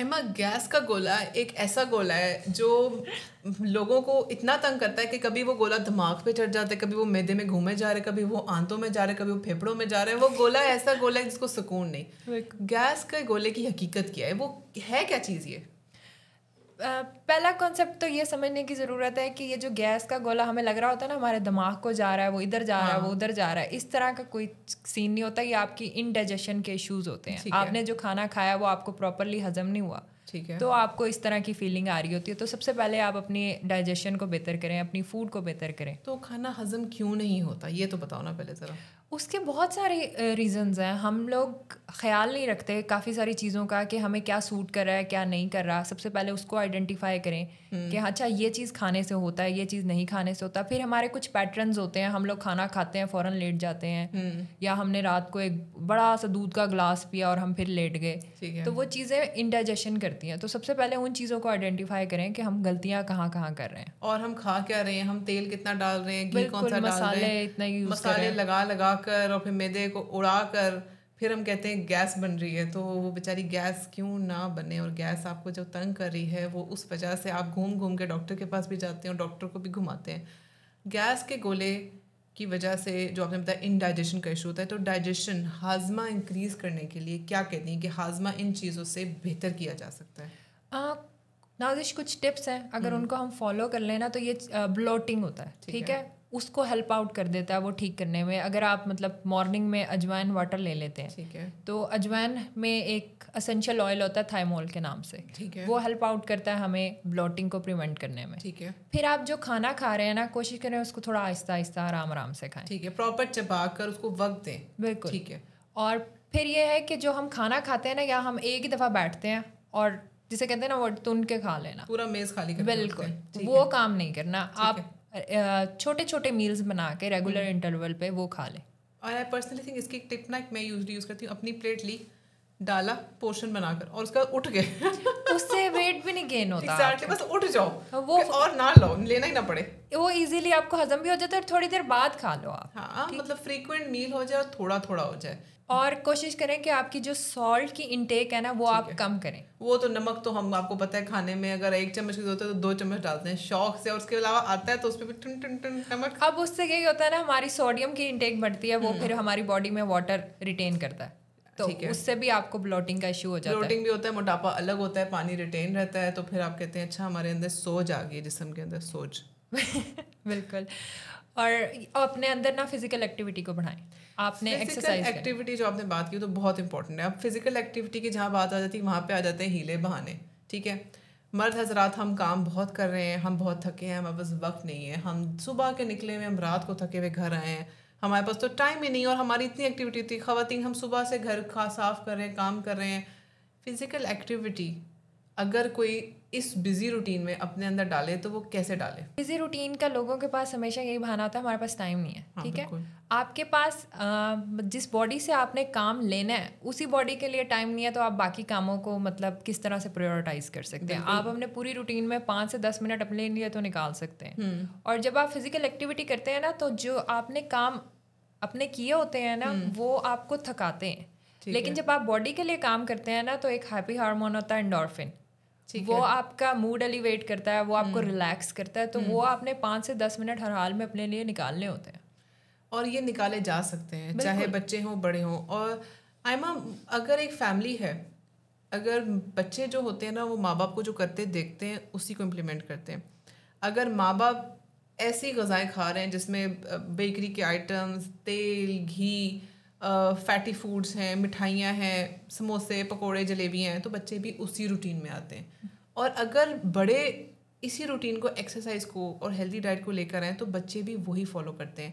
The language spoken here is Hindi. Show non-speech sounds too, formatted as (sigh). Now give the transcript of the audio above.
हिमा गैस का गोला एक ऐसा गोला है जो लोगों को इतना तंग करता है कि कभी वो गोला दिमाग पे चढ़ जाता है कभी वो मैदे में घूमे जा रहे कभी वो आंतों में जा रहे कभी वो फेफड़ों में जा रहे हैं वो गोला ऐसा गोला है जिसको सुकून नहीं गैस के गोले की हकीकत क्या है वो है क्या चीज़ ये पहला कॉन्सेप्ट तो ये समझने की ज़रूरत है कि ये जो गैस का गोला हमें लग रहा होता है ना हमारे दिमाग को जा रहा है वो इधर जा हाँ। रहा है वो हाँ। उधर जा रहा है इस तरह का कोई सीन नहीं होता ये आपकी इनडाइजेशन के इश्यूज होते हैं आपने जो खाना खाया वो आपको प्रॉपरली हजम नहीं हुआ ठीक है तो आपको इस तरह की फीलिंग आ रही होती है तो सबसे पहले आप अपनी डाइजेशन को बेहतर करें अपनी फूड को बेहतर करें तो खाना हजम क्यों नहीं होता ये तो बताओ ना पहले ज़रा उसके बहुत सारे रीज़न्स हैं हम लोग ख्याल नहीं रखते काफ़ी सारी चीज़ों का कि हमें क्या सूट कर रहा है क्या नहीं कर रहा सबसे पहले उसको आइडेंटिफाई करें हम्म। कि हाँ, अच्छा ये चीज़ खाने से होता है ये चीज़ नहीं खाने से होता फिर हमारे कुछ पैटर्न्स होते हैं हम लोग खाना खाते हैं फ़ौरन लेट जाते हैं हम्म। या हमने रात को एक बड़ा सा दूध का ग्लास पिया और हम फिर लेट गए तो वो चीज़ें इंडाइजेशन करती हैं तो सबसे पहले उन चीज़ों को आइडेंटिफाई करें कि हम गलतियाँ कहाँ कहाँ कर रहे हैं और हम खा क्या रहे हैं हम तेल कितना डाल रहे हैं मसाले इतना मसाले लगा लगा कर और फिर मैदे को उड़ा कर फिर हम कहते हैं गैस बन रही है तो वो बेचारी गैस क्यों ना बने और गैस आपको जो तंग कर रही है वो उस वजह से आप घूम घूम के डॉक्टर के पास भी जाते हैं और डॉक्टर को भी घुमाते हैं गैस के गोले की वजह से जो आपने बताया इनडाइजेशन का इशू होता है तो डाइजेशन हाजमा इंक्रीज़ करने के लिए क्या कहते हैं कि हाजमा इन चीज़ों से बेहतर किया जा सकता है आ, नाजिश कुछ टिप्स हैं अगर हम्म। उनको हम फॉलो कर लेना तो ये ब्लोटिंग होता है ठीक है उसको हेल्प आउट कर देता है वो ठीक करने में अगर आप मतलब मॉर्निंग में अजवाइन वाटर ले लेते हैं ठीक है तो अजवाइन में एक असेंशियल ऑयल होता है थायमोल के नाम से ठीक है वो हेल्प आउट करता है हमें ब्लॉटिंग को प्रिवेंट करने में ठीक है फिर आप जो खाना खा रहे हैं ना कोशिश करें उसको थोड़ा आहिस्ता आहिस्ता आराम आराम से खाएं ठीक है प्रॉपर चबा कर उसको वक्त दें बिल्कुल ठीक है और फिर ये है कि जो हम खाना खाते हैं ना या हम एक ही दफ़ा बैठते हैं और जिसे कहते हैं ना वो तुन के खा लेना पूरा मेज़ खाली कर बिल्कुल वो काम नहीं करना आप छोटे छोटे मील्स बना के रेगुलर इंटरवल हम्म। पे वो खा लें और आई पर्सनली थिंक इसकी टिप ना मैं यूजली यूज़ करती हूँ अपनी प्लेट ली डाला पोर्शन बनाकर और उसका उठ गए उससे वेट भी नहीं गेन होता exactly, बस उठ जाओ हाँ, वो और ना लो लेना ही ना पड़े वो इजीली आपको हजम भी हो जाता है और थोड़ी देर बाद खा लो आप हाँ मतलब फ्रीक्वेंट मील हो जाए और थोड़ा थोड़ा हो जाए और कोशिश करें कि आपकी जो सॉल्ट की इंटेक है ना वो आप कम करें वो तो नमक तो हम आपको पता है खाने में अगर एक चम्मच की जरूरत है तो दो चम्मच डालते हैं शौक से और उसके अलावा आता है तो उस पर भी टन टन टन नमक अब उससे यही होता है ना हमारी सोडियम की इंटेक बढ़ती है वो हम्म। फिर हमारी बॉडी में वाटर रिटेन करता है तो उससे भी आपको ब्लॉटिंग का इशू हो जाता है ब्लॉटिंग भी होता है मोटापा अलग होता है पानी रिटेन रहता है तो फिर आप कहते हैं अच्छा हमारे अंदर सोज आ गई जिसम के अंदर सोज (laughs) बिल्कुल और अपने अंदर ना फिजिकल एक्टिविटी को बढ़ाएं आपने एक्सरसाइज एक्टिविटी जो आपने बात की तो बहुत इंपॉर्टेंट है अब फिजिकल एक्टिविटी की जहाँ बात आ जाती है वहाँ पर आ जाते हैं हीले बहाने ठीक है मर्द हजरात हम काम बहुत कर रहे हैं हम बहुत थके हैं हमारे पास वक्त नहीं है हम सुबह के निकले हुए हम रात को थके हुए घर आए हैं हमारे पास तो टाइम ही नहीं और हमारी इतनी एक्टिविटी थी खातन हम सुबह से घर का साफ कर रहे हैं काम कर रहे हैं फिज़िकल एक्टिविटी अगर कोई इस बिजी रूटीन में अपने अंदर डाले तो वो कैसे डाले बिजी रूटीन का लोगों के पास हमेशा यही बहाना होता है हमारे पास टाइम नहीं है हाँ, ठीक है आपके पास जिस बॉडी से आपने काम लेना है उसी बॉडी के लिए टाइम नहीं है तो आप बाकी कामों को मतलब किस तरह से प्रायोरिटाइज कर सकते हैं आप अपने पूरी रूटीन में पाँच से दस मिनट अपने लिए तो निकाल सकते हैं हम्म। और जब आप फिजिकल एक्टिविटी करते हैं ना तो जो आपने काम अपने किए होते हैं ना हम्म। वो आपको थकाते हैं लेकिन जब आप बॉडी के लिए काम करते हैं ना तो एक हैप्पी हार्मोन होता है एंडोरफिन वो आपका मूड एलिवेट करता है वो आपको रिलैक्स हम्म। करता है तो हम्म। वो आपने पाँच से दस मिनट हर हाल में अपने लिए निकालने होते हैं और ये निकाले जा सकते हैं चाहे बच्चे हों बड़े हों और आई अगर एक फैमिली है अगर बच्चे जो होते हैं ना वो माँ बाप को जो करते देखते हैं उसी को इम्प्लीमेंट करते हैं अगर माँ बाप ऐसी गज़ाएँ खा रहे हैं जिसमें बेकरी के आइटम्स तेल घी फैटी फूड्स हैं मिठाइयाँ हैं समोसे पकोड़े जलेबियाँ हैं तो बच्चे भी उसी रूटीन में आते हैं और अगर बड़े इसी रूटीन को एक्सरसाइज को और हेल्दी डाइट को लेकर आएँ तो बच्चे भी वही फॉलो करते हैं